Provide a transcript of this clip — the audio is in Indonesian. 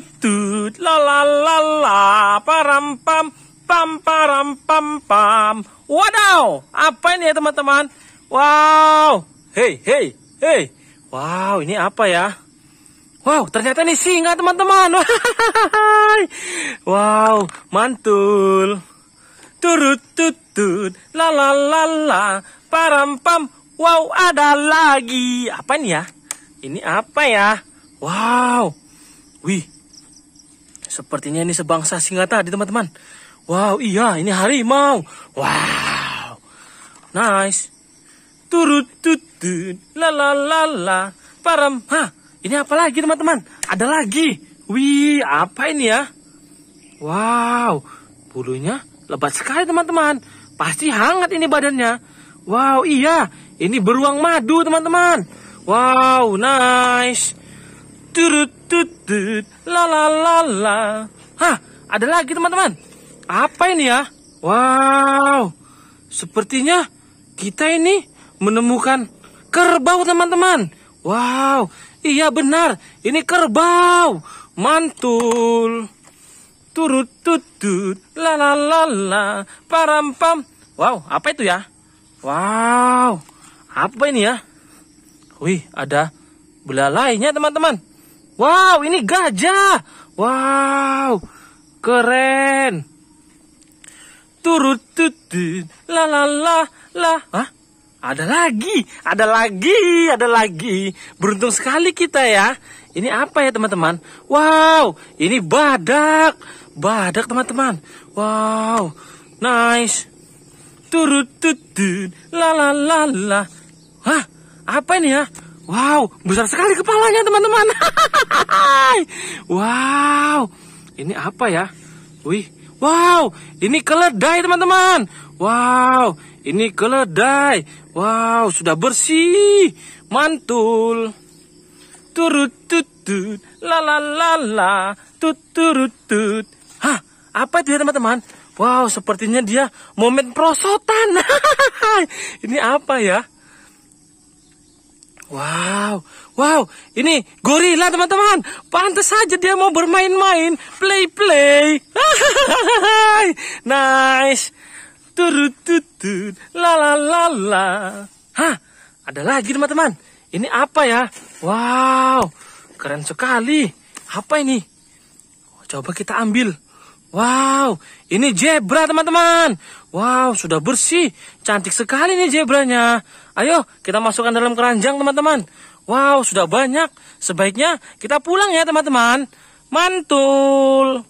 tutut la la la la param pam pam param pam pam. Wadaw, apa ini ya teman-teman? Wow, hey hey hey. Wow, ini apa ya? Wow, ternyata ini singa teman-teman. wow, mantul. Turut tutut la la la la param pam. Wow, ada lagi. Apa ini ya? Ini apa ya? Wow. Wih, Sepertinya ini sebangsa singa tadi, teman-teman. Wow, iya, ini harimau. Wow. Nice. Turut tutut. La la la la. Param. Hah, ini apa lagi, teman-teman? Ada lagi. Wih, apa ini ya? Wow, bulunya lebat sekali, teman-teman. Pasti hangat ini badannya. Wow, iya. Ini beruang madu, teman-teman. Wow, nice. Turut tutut lalalala la la la la. Hah, ada lagi teman-teman. Apa ini ya? Wow, sepertinya kita ini menemukan kerbau teman-teman. Wow, iya benar, ini kerbau. Mantul. Turut tutut lalalala la la la la param pam. Wow, apa itu ya? Wow, apa ini ya? Wih, ada belalainya teman-teman. Wow, ini gajah. Wow, keren. Turut tutut, la la la la. Hah? Ada lagi, ada lagi, ada lagi. Beruntung sekali kita ya. Ini apa ya teman-teman? Wow, ini badak. Badak teman-teman. Wow, nice. Turut tutut, la la la la. Hah? Apa ini ya? Wow, besar sekali kepalanya teman-teman. wow, ini apa ya? Wih, wow, ini keledai teman-teman. Wow, ini keledai. Wow, sudah bersih, mantul. Turut tutut, la la la la, tuturut tut. Hah, apa itu ya teman-teman? Wow, sepertinya dia momen prosotan. ini apa ya? Wow, wow, ini gorila teman-teman. Pantas saja dia mau bermain-main, play-play. nice. Turut tutut, la la la la. Hah, ada lagi teman-teman. Ini apa ya? Wow, keren sekali. Apa ini? Coba kita ambil. Wow, ini zebra teman-teman. Wow, sudah bersih. Cantik sekali nih zebranya. Ayo, kita masukkan dalam keranjang teman-teman. Wow, sudah banyak. Sebaiknya kita pulang ya teman-teman. Mantul.